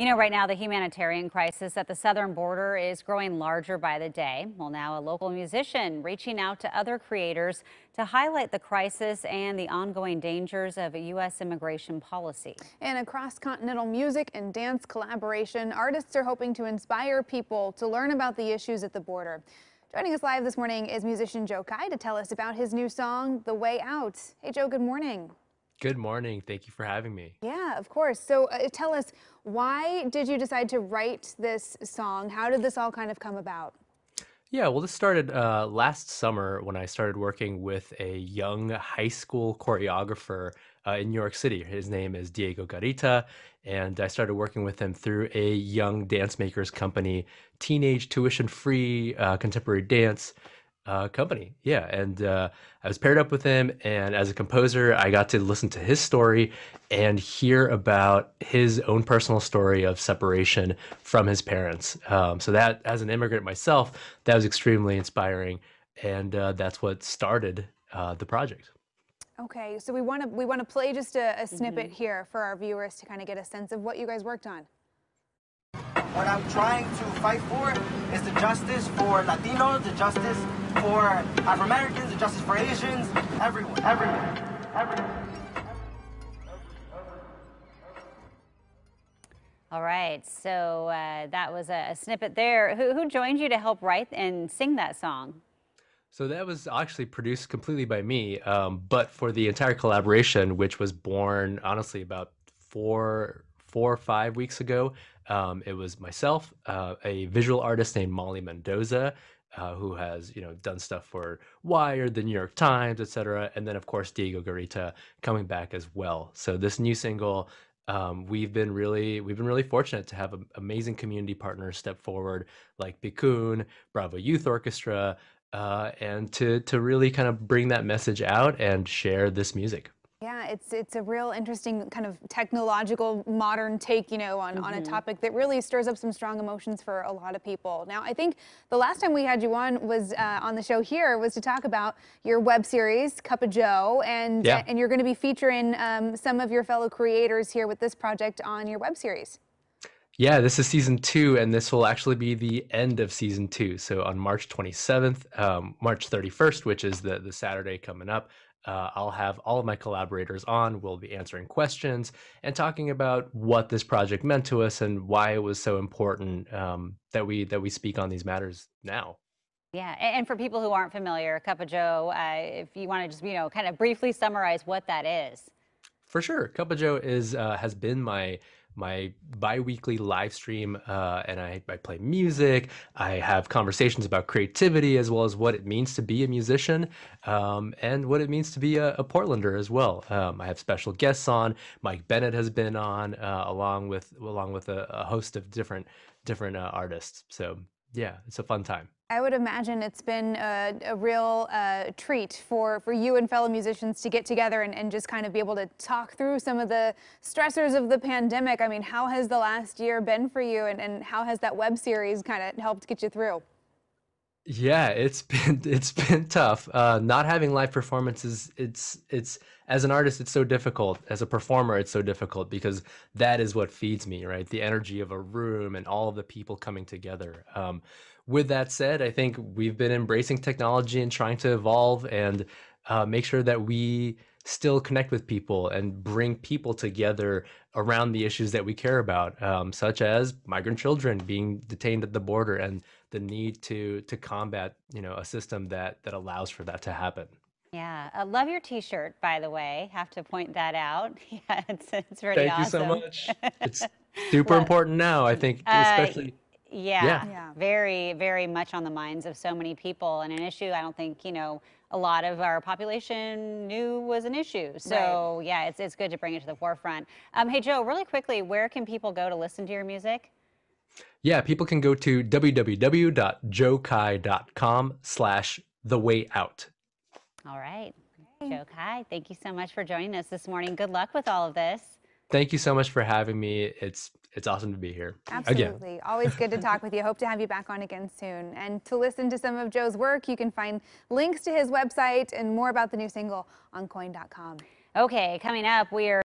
You know, right now, the humanitarian crisis at the southern border is growing larger by the day. Well, now a local musician reaching out to other creators to highlight the crisis and the ongoing dangers of U.S. immigration policy. In a cross-continental music and dance collaboration, artists are hoping to inspire people to learn about the issues at the border. Joining us live this morning is musician Joe Kai to tell us about his new song, The Way Out. Hey, Joe, good morning. Good morning. Thank you for having me. Yeah, of course. So uh, tell us, why did you decide to write this song? How did this all kind of come about? Yeah, well, this started uh, last summer when I started working with a young high school choreographer uh, in New York City. His name is Diego Garita, and I started working with him through a young dance makers company, teenage tuition free uh, contemporary dance uh, company. Yeah, and uh, I was paired up with him, and as a composer, I got to listen to his story and hear about his own personal story of separation from his parents. Um, so that, as an immigrant myself, that was extremely inspiring, and uh, that's what started uh, the project. Okay, so we want to we want to play just a, a snippet mm-hmm. here for our viewers to kind of get a sense of what you guys worked on. What I'm trying to fight for is the justice for Latinos, the justice for Afro Americans, justice for Asians, everyone, everyone, everyone. All right, so uh, that was a, a snippet there. Who, who, joined you to help write and sing that song? So that was actually produced completely by me, um, but for the entire collaboration, which was born honestly about four, four or five weeks ago, um, it was myself, uh, a visual artist named Molly Mendoza, uh, who has you know done stuff for Wired, the New York Times, etc. And then of course Diego Garita coming back as well. So this new single, um, we've been really we've been really fortunate to have amazing community partners step forward like Bikun, Bravo Youth Orchestra, uh, and to to really kind of bring that message out and share this music it's it's a real interesting kind of technological modern take, you know, on, mm -hmm. on a mm-hmm. topic that really stirs up some strong emotions for a lot of people. Now, I think the last time we had you on was uh, on the show here was to talk about your web series Cup of Joe, and yeah. and you're going to be featuring um, some of your fellow creators here with this project on your web series. Yeah, this is season two, and this will actually be the end of season two. So on March 27th, um, March 31st, which is the the Saturday coming up, uh, I'll have all of my collaborators on. We'll be answering questions and talking about what this project meant to us and why it was so important um, that we that we speak on these matters now. Yeah, and for people who aren't familiar, Cup of Joe, uh, if you want to just you know kind of briefly summarize what that is. For sure, Cup of Joe is uh, has been my my bi-weekly live stream uh, and I, I play music i have conversations about creativity as well as what it means to be a musician um, and what it means to be a, a portlander as well um, i have special guests on mike bennett has been on uh, along with along with a, a, host of different different uh, artists so yeah, it's a fun time. I would imagine it's been a, a real uh, treat for, for you and fellow musicians to get together and, and just kind of be able to talk through some of the stressors of the pandemic. I mean, how has the last year been for you and, and how has that web series kind of helped get you through? Yeah, it's been it's been tough. Uh, not having live performances, it's it's as an artist, it's so difficult. As a performer, it's so difficult because that is what feeds me, right? The energy of a room and all of the people coming together. Um, with that said, I think we've been embracing technology and trying to evolve and uh, make sure that we still connect with people and bring people together around the issues that we care about, um, such as migrant children being detained at the border and the need to to combat you know a system that that allows for that to happen. Yeah, I love your T-shirt, by the way. Have to point that out. Yeah, it's it's really Thank awesome. you so much. It's super well, important now. I think, uh, especially uh, yeah, yeah, yeah. Very, very much on the minds of so many people and an issue I don't think, you know, a lot of our population knew was an issue. So right. yeah, it's, it's good to bring it to the forefront. Um, hey, Joe, really quickly, where can people go to listen to your music? Yeah, people can go to www.jokai.com slash the way out. All right. Joe Kai, thank you so much for joining us this morning. Good luck with all of this thank you so much for having me. It's it's awesome to be here. Absolutely. Again. Always good to talk with you. Hope to have you back on again soon. And to listen to some of Joe's work, you can find links to his website and more about the new single on coin.com. Okay, coming up, we are